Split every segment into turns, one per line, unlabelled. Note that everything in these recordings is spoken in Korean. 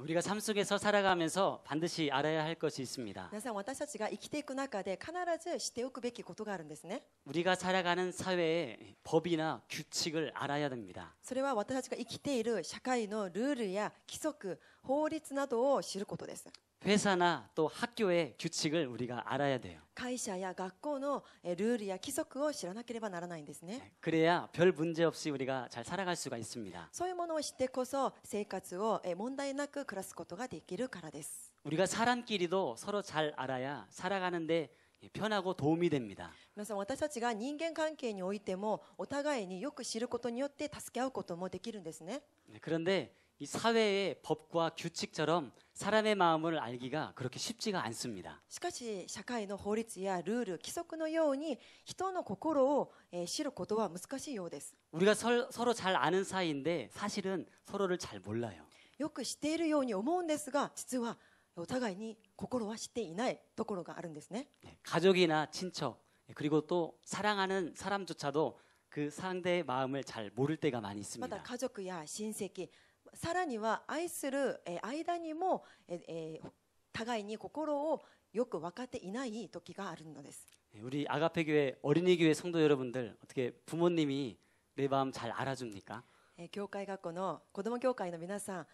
우리가 삶 속에서 살아가면서 반드시 알아야 할 것이 있습니다.
皆さん私たちが生きていく中で必ずしておくべきことがあるんですね.
우리가 살아가는 사회의 법이나 규칙을 알아야 됩니다.
それは私たちが生きている社会のルールや規則、法律などを知ることです.
회사나 또 학교의 규칙을 우리가 알아야 돼요.
会社や学校のルールや規則を知らなければならないんですね.
그래야 별 문제 없이 우리가 잘 살아갈 수가 있습니다.
そういうものを知ってこそ生活を問題なく暮らすことができるからです.
우리가 사람끼리도 서로 잘 알아야 살아가는데 편하고 도움이 됩니다.
皆さん私たちが人間関係においてもお互いによく知ることによって助け合うこともできるんですね.
그런데 이 사회의 법과 규칙처럼 사람의 마음을 알기가 그렇게 쉽지가 않습니다.
しかし社会の法律やルール規のように人の心を知ることは難しいよう
우리가 서, 서로 잘 아는 사이인데 사실은 서로를 잘 몰라요.
よく知っているように思うんですが実はお互いに心は知っていないところがあるんですね. 네,
가족이나 친척 예, 그리고 또
사랑하는
사람조차도 그 상대의 마음을 잘 모를 때가 많이 있습니다.
また家族や親戚さらには愛する間にも互いに心をよく分かっていない時があるのです。
우리아가어린이교회성도여러분들어떻게부모님이내마음잘알아줍니까
教会学校の子ども教会の皆さん、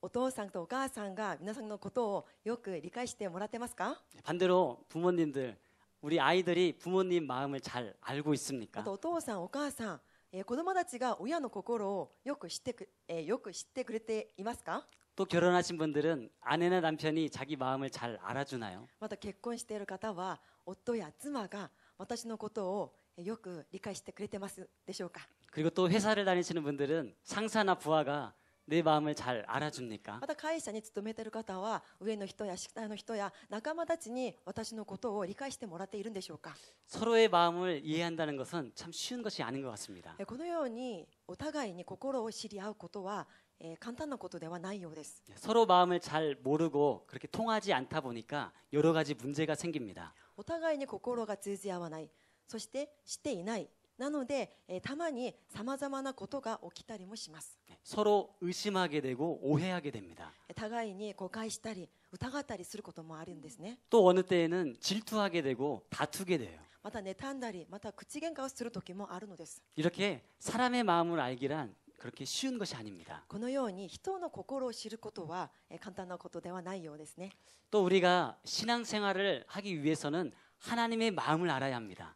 お父さんとお母さんが皆さんのことをよく理解してもらってますか
반대로부모님들우리아이들이부모님마음을잘알고있습니까
お父さん、お母さんえー、子供たちが親の心をよく知ってく、えー、よく知ってくれていますか
또결혼하신분들은아내나남편이자기마음을잘알아주나요
また結婚している方は夫や妻が私のことをよく理解してくれてますでしょうか
그리고또회사를다니시는분들은상사나부하가내마음을잘알아줍니까また
会社に勤めてる方は上の人や下の人や仲間たちに私のことを理解してもらっているんでしょうか
서로의마음을이해한다는것은참쉬운것이아닌것같습니다
このようにお互いに心を知り合うことはえー簡単なことではないようです서
로마음을잘모르고그렇게통하지않다보니까여러가지문제가생깁니다
お互いに心が通じ合わないそしてっていないなので、えー、たまにさまざまなことが起きたりもします。
서ろう、심하게되고오해하게됩니 다。
互いに誤解したり疑ったりすることもあるんですね。
と、어느때에는질투하게되고다투게돼요
またたんだりまた口喧嘩をする時もあるのです。
이렇게사람의마음을알기란그렇게쉬운것이아닙니다
このように人の心を知ることはえ簡単なことではないようですね。
또우리가신앙생활을하기위해서는하나님의마음을알아야합니다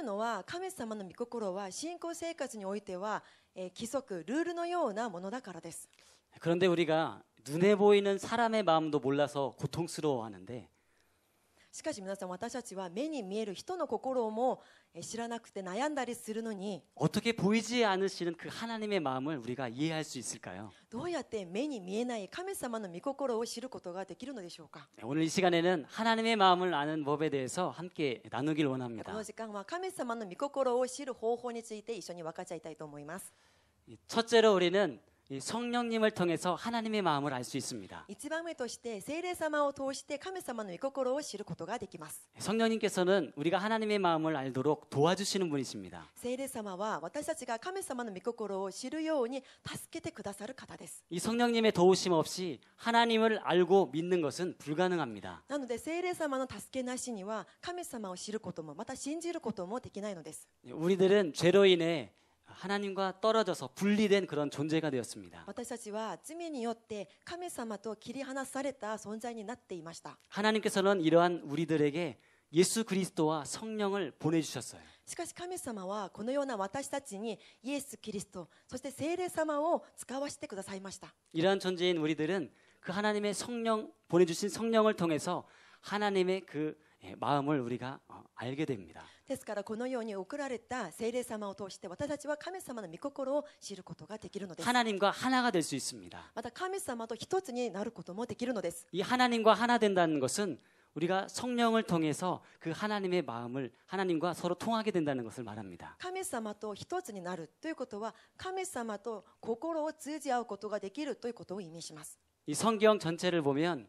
いうのは神様の御心は信仰生活においては、えー、規則ルールのようなものだからです。
그런데우리가눈에보이는사람의마음도몰라서고통스러워하는데
しかし皆さん私たちは目に見える人の心も知らなくて悩んだりするのにどうやって目に見えない神様の御心を知ることができるのでしょうか
오늘この
時間は神様の御心を知る方法について一緒に分かち合いたいと思います
첫째로우리는이 성령님을 통해서 하나님의 마음을 알 수 있습니다.
1番目として聖霊様を通して神様の御心を知ることができます.
성령님께서는 우리가 하나님의 마음을 알도록 도와주시는 분이십니다.
聖霊様は私たちが神様の御心を知るように助けてくださる方です.이
성령님의 도우심 없이 하나님을 알고 믿는 것은 불가능합니다.
なので聖霊様の助けなしには神様を知ることもまた信じることもできないのです.
우리들은 죄로 인해 하나님과 떨어져서 분리된 그런 존재가 되었습니다. 하나님께서는 이러한 우리들에게 예수 그리스도와 성령을 보내 주셨어요.
しかし神様はこのような私たちにイエス・キリスト、そして聖霊様を使わせてくださいました.
이러한 존재인 우리들은 그 하나님의 성령 보내 주신 성령을 통 마음을 우리가 알게 됩니다.
ですからこのように送られた聖霊様を通して私たちは神様の御心を知ることができるのです. 하나님과
하나가 될 수 있습니다.
また神様と一つになることもできるのです.이
하나님과 하나 된다는 것은 우리가 성령을 통해서 그 하나님의 마음을 하나님과 서로 통하게 된다는 것을 말합니다.
神様と一つになるということは神様と心を通じ合うことができるということを意味します.이
성경 전체를 보면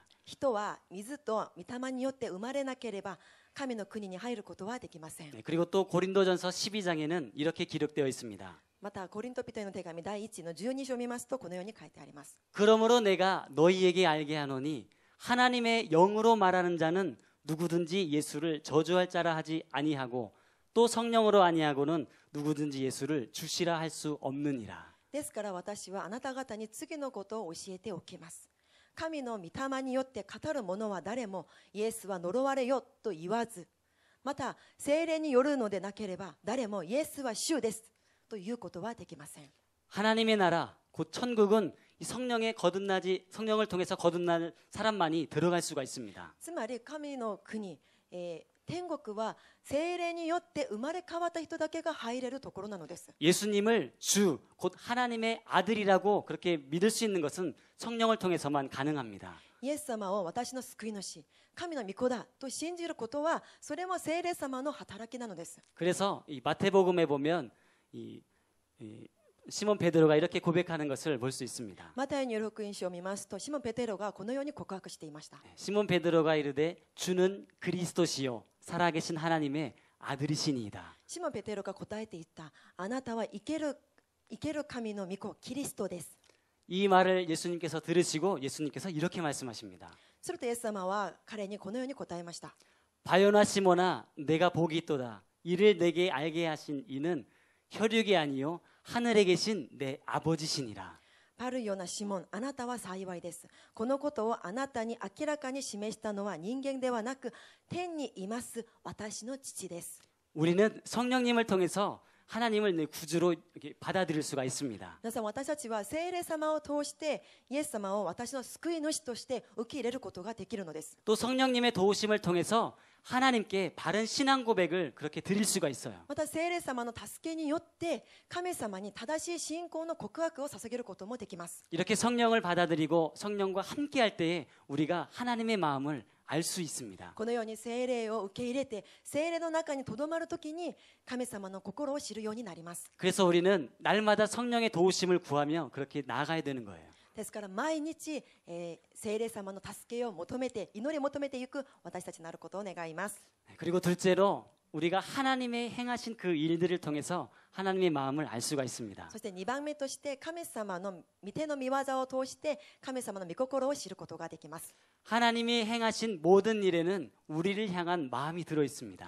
人は水と御霊によって生まれなければ神の国に入ることはできません。그리
고또고린도전서12장에는이렇게기록되어있습니다
またコリント人への手紙第1の12章を見ますとこのように書いてあります。
그러므로내가너희에게알게하노니하나님의영으로말하는자는누구든지예수를저주할자라하지아니하고또성령으로아니하고는누구든지예수를주시라할수없느니라
ですから私はあなた方に次のことを教えておきます。神の御霊によって語る者は誰もイエスは呪われよと言わずまた精霊によるのでなければ誰もイエスは主ですということはできません。
하나님의나라곧천국은이성령의거듭나지성령을통해서거듭난사람만이들어갈수가있습니다
つまり神の国、え天国は聖霊によって生まれ変わった人だけが入れるところなのです。
예수님을주곧하나님의아들이라고그렇게믿을수있는것은성령을통해서만가능합니다
예수様を私の救い主、神の御子だと信じることはそれも聖霊様の働きなのです。
그래서이마태복음에보면이이시몬베드로가이렇게고백하는것을볼수있습니다
시몬베드로가시몬
베드로가이르되주는그리스도시요 살아계신 하나님의 아들이시니이다.
시몬 베드로가 答えていたあなたは生ける生ける神の御子キリストです이
말을 예수님께서 들으시고 예수님께서 이렇게 말씀하십니다.
するとイエス様は彼にこのように答えました.
바요나 시몬아 내가 복이 있도다. 이를 내게 알게 하신 이는 혈육이 아니요 하늘에 계신 내 아버지시니라.
パルヨなシモン、あなたは幸いです。このことをあなたに明らかに示したのは人間ではなく、天にいます私の父です。
우리는성령님을통해서하나님을내구주로받아들일수가있습니다또성령님의도우심を通して、 하나님께 바른 신앙 고백을 그렇게 드릴 수가 있어요.
また聖霊様の助けによって神様に正しい信仰の告白を捧げることもできます.
이렇게 성령을 받아들이고 성령과 함께 할 때에 우리가 하나님의 마음을 알 수 있습니다.
このように聖霊受け入れて聖霊の中にとどまる時に神様の心を知るようになります
그래서 우리는 날마다 성령의 도우심을 구하며 그렇게 나가야 되는 거예요.
ですから毎日、えー、聖霊様の助けを求めて祈り求めていく私たちになることを願います。
て리番目とし우리가하나님의행하신그일들을통해서하나님의마음을알수가있습니다そ
しを2ることます。神様の御様の御業をきます。神様の御心を知ることができます。
하나님이행하신모든일에는우리를향한마음이들어있습니다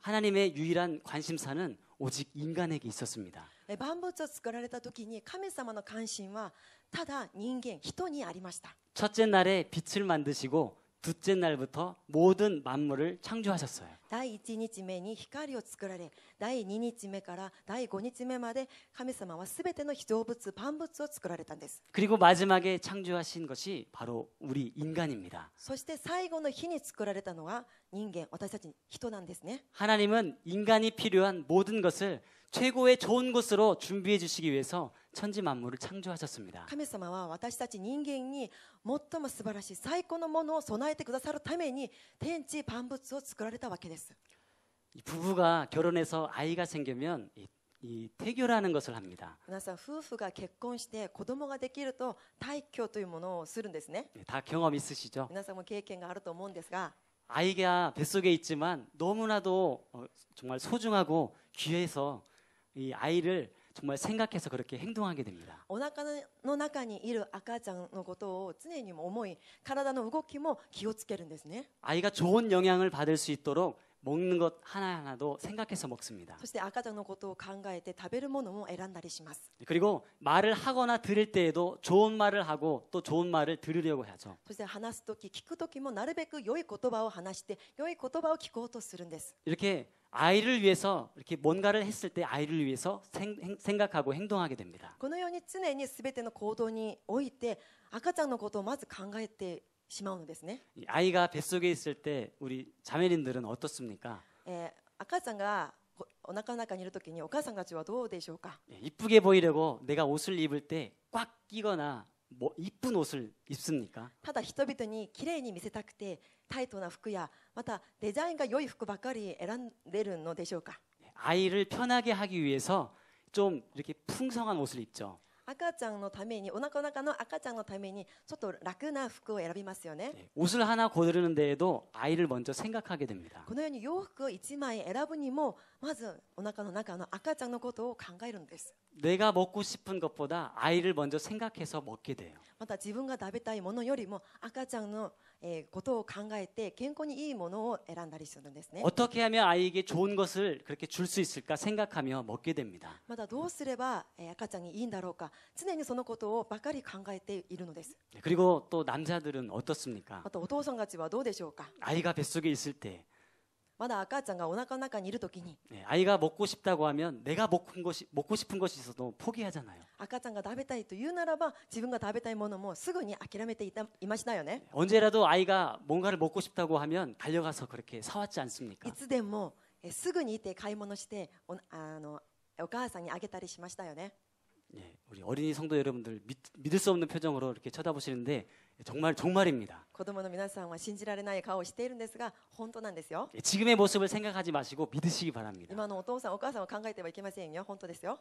하나님의 유일한 관심사는 오직 인간에게 있었습니다.
万物を作られ 네,
첫째 날에 빛을 만드시고 둘째 날부터 모든 만물을 창조하셨어요.
第1日目に光を作られ、第2日目から第5日目まで神様は全ての非動物万物を作られたんです。
그리고 마지막에 창조하신 것이 바로 우리 인간입니다.
そして最後の日に作られたのは人間、私たち人なんですね。
하나님은 인간이 필요한 모든 것을 최고의 좋은 곳으로 준비해 주시기 위해서 천지 만물을 창조하셨습니다.
神様は私たち人間に最も素晴らしい最高のものを備えてくださるために天地万物を作られたわけです.
부부가 결혼해서 아이가 생기면 이, 이 태교라는 것을 합니다.
皆さん夫婦が結婚して子供ができると胎教というものをするんですね.다
경험 있으시죠?
皆さんも経験があると思うんですが
아이가 뱃속에 있지만 너무나도 정말 소중하고 귀해서 이 아이를 정말 생각해서 그렇게 행동하게 됩니다.
お腹の中にいる赤ちゃんのことを常に思い、体の動きも気をつけるんですね.
아이가 좋은 영향을 받을 수 있도록 먹는 것 하나하나도 생각해서 먹습니다.
そして赤ちゃんのことを考えて食べるものも選んだりします.
그리고 말을 하거나 들을 때에도 좋은 말을 하고 또 좋은 말을 들으려고 하죠.
そして話す時聞く時もなるべく良い言葉を話して良い言葉を聞こうとするんです.
이렇게 아이를 위해서 이렇게 뭔가를 했을 때 아이를 위해서 생, 생각하고 행동하게 됩니다.
このように常に全ての行動において赤ちゃんのことをまず考えてしまうのですね.
아이가 뱃속에 있을 때 우리 자매님들은 어떻습니까?
예, 赤ちゃんがお腹の中にいるときにお母さんたちはどうでしょうか?
이쁘게 보이려고 내가 옷을 입을 때 꽉 끼거나 뭐이쁜옷을입습니까
ただ人々にきれいに見せたくてタイトな服やまたデザインが良い服ばかり選んでるのでしょうか
아이를편하게하기위해서좀이렇게풍성한옷을입죠
赤ちゃんのためにお腹の中の赤ちゃんのためにちょっと楽な服を選びますよね。
옷을하나고르는데에도아이를먼저생각하게됩니 다。 こ
のように洋服を一枚選ぶにもまずお腹の中の赤ちゃんのことを考えるんです。
내가 먹고 싶은 것보다 아이를 먼저 생각해서 먹게 돼요.
また自分が食べたいものよりも赤ちゃんのえーことを考えて健康にいいものを選んだりするんですね。
어떻게 하면 아이에게 좋은 것을 그렇게 줄 수 있을까 생각하며 먹게 됩니다.
またどうすればえー赤ちゃんにいいんだろうか常にそのことをばかり考えているのです。
그리고 또 남자들은 어떻습니까?
またお父さんたちはどうでしょうか
아이가 뱃속에 있을 때
まだ赤ちゃんがお腹の中にいる時に
네, 아이가 먹고 싶다고 하면 내가 먹은 것이 먹고 싶은 것이 있어도 포기하잖아요.
赤ちゃんが食べたいと言うならば自分が食べたいものもすぐに諦めていましたよね.
언제라도 아이가 뭔가를 먹고 싶다고 하면 달려가서 그렇게 사왔지 않습니까?
いつでもすぐに行って買い物しておあのお母さんにあげたりしましたよね.
예, 우리 어린이 성도 여러분들 믿, 을수 없는 표정으로 이렇게 쳐다보시는데 정말 정말입니다.
고도모皆さんは信じられない顔をしているんですが本当なんですよ 예,
지금의 모습을 생각하지 마시고 믿으시기 바랍니다.
今のお父さんお母さんは考えてはいけませんよ本当ですよ.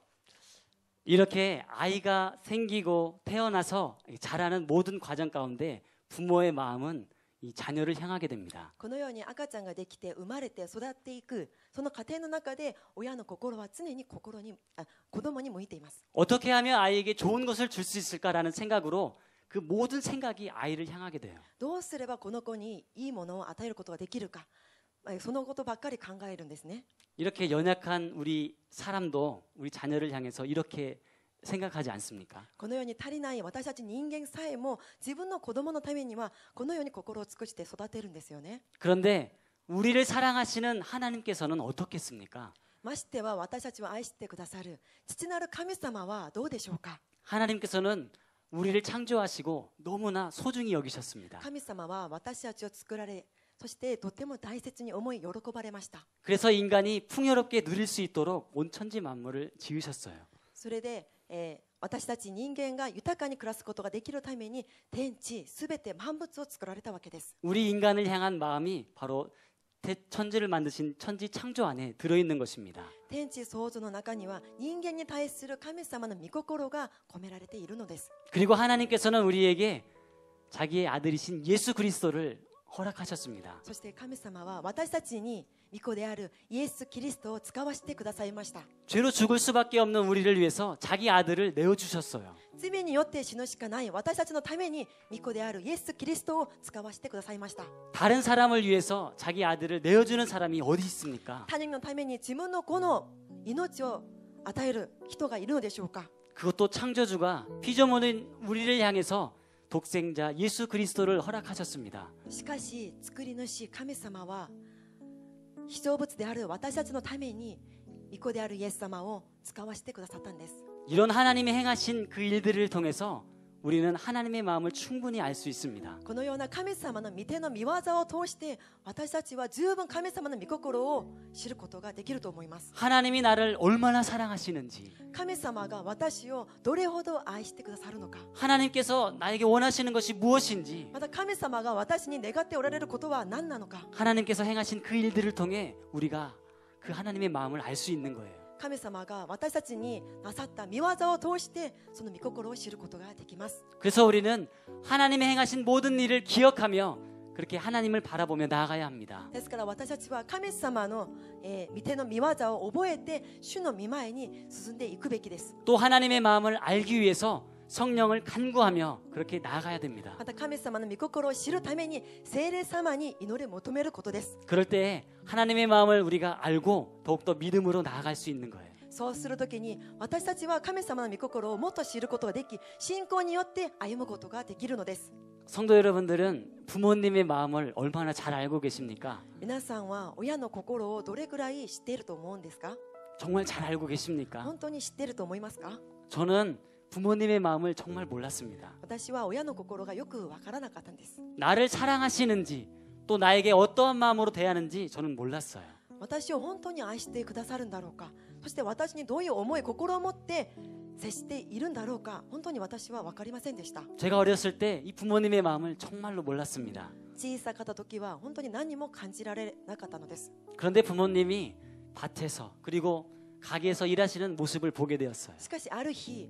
이렇게 아이가 생기고 태어나서 자라는 모든 과정 가운데 부모의 마음은 이 자녀를 향하게 됩니다.
このように赤ちゃんができて生まれて育っていくその家庭の中で親の心は常に心に子供に向いています
어떻게 하면 아이에게 좋은 것을 줄 수 있을까라는 생각으로 그 모든 생각이 아이를 향하게 돼요.
どうすればこの子にいいものを与えることができるかそのことばっかり考えるんですね
이렇게 연약한 우리 사람도 우리 자녀를 향해서 이렇게 생각하지 않습니까?
この世に足りない私たち人間さえも自分の子供のためにはこのように心を尽くして育てるんですよね.
그런데 우리를 사랑하시는 하나님께서는 어떻겠습니까?
ましては私たちを愛してくださる父なる神様はどうでしょうか?
하나님께서는 우리를 창조하시고 너무나 소중히 여기셨습니다. 神様は私たちを作られそしてとても大切に思い喜ばれました。그래서인간이풍요롭게누릴수있도록온천지만물을지으셨어요それで
え私たち人間が豊かに暮らすことができるために天地すべて万物を作られたわけです우리인간을향한마음이바로
천지를 만드신 천지 창조 안에 들어 있는 것입니다.
천지 창조의 中には人間に対する神様の御心が込められているのです.
그리고 하나님께서는 우리에게 자기의 아들이신 예수 그리스도를 허락하셨습니다.
そして神様は私たちに御子であるイエス・キリストを使わせてくださいました。
죄로 죽을 수밖에 없는 우리를 위해서 자기 아들을 내어 주셨어요.
罪によって死ぬしかない私たちのために御子であるイエス・キリストを使わせてくださいました。
다른 사람을 위해서 자기 아들을 내어 주는 사람이 어디 있습니까?
他人のために自分の子の命を与える人がいるのでしょうか
그것도 창조주가 피조물인 우리를 향해서 독생자 예수 그리스도를 허락하셨습니다.
しかし作り主神様は非常物である私たちのために御子であるイエス様を使わせてくださったんです。이런
하나님이 행하신 그 일들을 통해서 우리는 하나님의 마음을 충분히 알 수 있습니다.
このような神様の御手の見業を通して私たちは十分神様の御心を知ることができると思います.
하나님이 나를 얼마나 사랑하시는지.
神様が私をどれほど愛してくださるのか.
하나님께서 나에게 원하시는 것이 무엇인지.
また神様が私に願っておられることは何なのか.
하나님께서 행하신 그 일들을 통해 우리가 그 하나님의 마음을 알 수 있는 거예요.
神様が私たちになさった見業を通してその御心を知ることができます。그래서우리는하나님의행하신모든일을기억하며
그렇게 하나님을 바라보며 나아가야 합니다.
ですから私たちは 하나님様の 밑에의 미와자를 覚えて主の御前に進んでいくべきです.또
하나님의 마음을 알기 위해서 성령을 간구하며 그렇게 나아가야 됩니다.
また神様の御心を知るために聖霊様に祈りを求めることです.
그럴 때 하나님의 마음을 우리가 알고 더욱더 믿음으로 나아갈 수 있는 거예요.
そうするときに私たちは神様の御心をもっと知ることができ信仰によって歩むことができるのです
성도 여러분들은 부모님의 마음을 얼마나 잘 알고 계십니까?
皆さんは親の心をどれくらい知っていると思うんですか?
정말 잘 알고 계십니까?
本当に知っていると思いますか?
저는 부모님의 마음을 정말 몰랐습니다. 나를 사랑하시는지 또 나에게 어떠한 마음으로 대하는지 저는 몰랐어요.
私を本当に愛してくださるんだろうかそして私にどういう思い心を持って接しているんだろうか本当に私は分かりませんでした
제가 어렸을 때 이 부모님의 마음을 정말로 몰랐습니다.
小さかった時は本当に何も感じられなかったのです
그런데 부모님이 밭에서 그리고 가게에서 일하시는 모습을 보게 되었어요.
しかしある日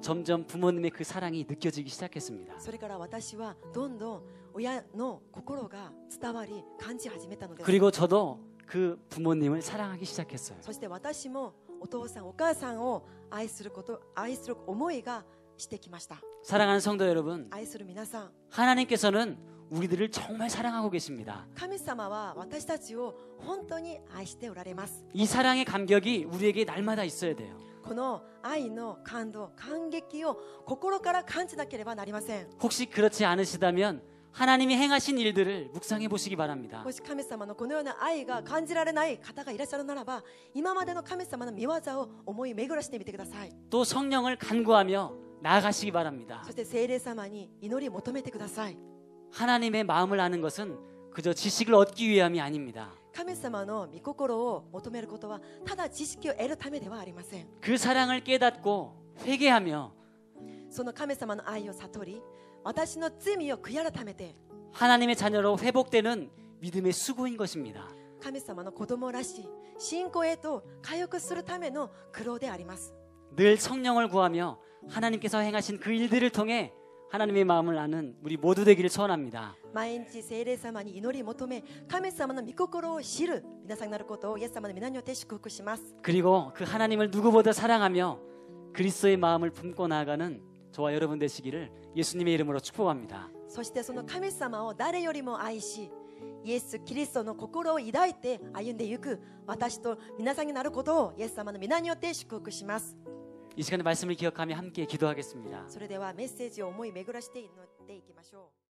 점점 부모님의 그 사랑이 느껴지기 시작했습니다. 그리고 저도 그 부모님을 사랑하기 시작했어요. 사랑하는 성도 여러분, 하나님께서는 우리들을 정말 사랑하고 계십니다. 이 사랑의 감격이 우리에게 날마다 있어야 돼요.
この愛の感動、感激を心から感じなければなりません。혹시그렇지않으시다면
하나님이 행하신 일들을 묵상해 보시기 바랍니다.
혹시 하나님의 このような愛が 感じられない方がいらっしゃるならば今までの神様の見業を思い巡らしてみてください.또
성령을 간구하며 나아가시기 바랍니다.
そして聖霊様に祈り求めてください.
하나님의 마음을 아는 것은 그저 지식을 얻기 위함이 아닙니다.
神様の御心を求めることはただ知識を得るためではありません그
사랑을 깨닫고 회개하며
その神様の愛を悟り私の罪を悔い改めて
하나님의 자녀로 회복되는 믿음의 수고인 것입니다.
神様の子供らしい信仰へと回復するための苦労であります늘
성령을 구하며 하나님께서 행하신 그 일들을 통해 하나님의 마음을 아는 우리 모두 되기를
소원합니다.毎日聖霊様に祈り求め、神様の御心を知る皆さんになることをイエス様の皆によって祝福します。
그리고 그 하나님을 누구보다 사랑하며 그리스도의 마음을 품고 나아가는 저와 여러분 되시기를 예수님의 이름으로 축복합니다.
そしてその神様を誰よりも愛し、イエス・キリストの心を抱いて歩んでゆく私と皆さんになることをイエス様の皆によって祝福します。
이 시간에 말씀을 기억하며 함께 기도하겠습니다.
それではメッセージを思い巡らして祈っていきましょう。